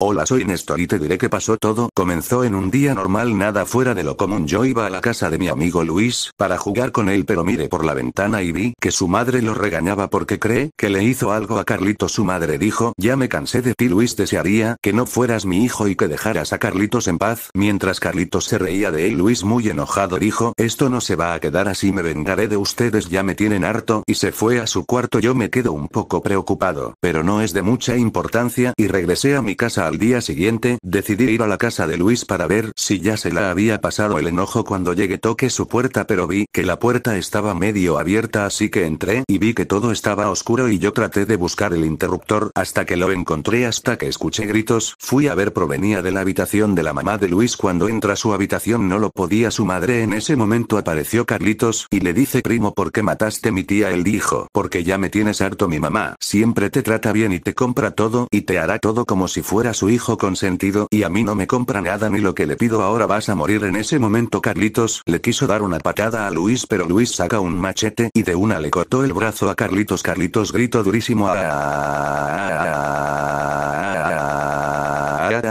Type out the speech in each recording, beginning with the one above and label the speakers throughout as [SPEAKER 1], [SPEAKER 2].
[SPEAKER 1] Hola soy Néstor y te diré que pasó todo. Comenzó en un día normal nada fuera de lo común. Yo iba a la casa de mi amigo Luis para jugar con él pero miré por la ventana y vi que su madre lo regañaba porque cree que le hizo algo a Carlito. Su madre dijo, ya me cansé de ti Luis desearía que no fueras mi hijo y que dejaras a Carlitos en paz. Mientras Carlitos se reía de él Luis muy enojado dijo, esto no se va a quedar así me vengaré de ustedes ya me tienen harto y se fue a su cuarto. Yo me quedo un poco preocupado, pero no es de mucha importancia y regresé a mi casa al día siguiente, decidí ir a la casa de Luis para ver si ya se la había pasado el enojo cuando llegué toque su puerta pero vi que la puerta estaba medio abierta así que entré y vi que todo estaba oscuro y yo traté de buscar el interruptor hasta que lo encontré hasta que escuché gritos, fui a ver provenía de la habitación de la mamá de Luis cuando entra a su habitación no lo podía su madre en ese momento apareció Carlitos y le dice primo ¿por qué mataste mi tía? él dijo, porque ya me tienes harto mi mamá, siempre te trata bien y te compra todo y te hará todo como si fueras su hijo consentido y a mí no me compra nada ni lo que le pido ahora vas a morir en ese momento Carlitos le quiso dar una patada a Luis pero Luis saca un machete y de una le cortó el brazo a Carlitos Carlitos gritó durísimo a ¡Ah!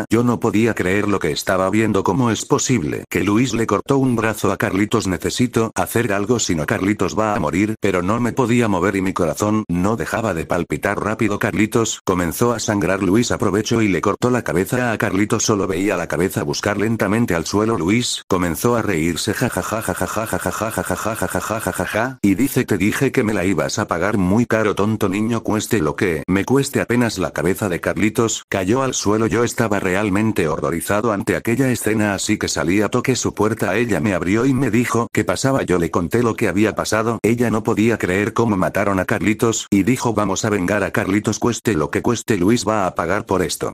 [SPEAKER 1] Yo no podía creer lo que estaba viendo. ¿Cómo es posible que Luis le cortó un brazo a Carlitos? Necesito hacer algo si no Carlitos va a morir, pero no me podía mover y mi corazón no dejaba de palpitar rápido. Carlitos comenzó a sangrar. Luis aprovechó y le cortó la cabeza a Carlitos. Solo veía la cabeza buscar lentamente al suelo. Luis comenzó a reírse. Ja y dice te dije que me la ibas a pagar muy caro tonto niño cueste lo que me cueste apenas la cabeza de Carlitos cayó al suelo yo estaba real realmente horrorizado ante aquella escena así que salí a toque su puerta. Ella me abrió y me dijo qué pasaba. Yo le conté lo que había pasado. Ella no podía creer cómo mataron a Carlitos y dijo vamos a vengar a Carlitos cueste lo que cueste Luis va a pagar por esto.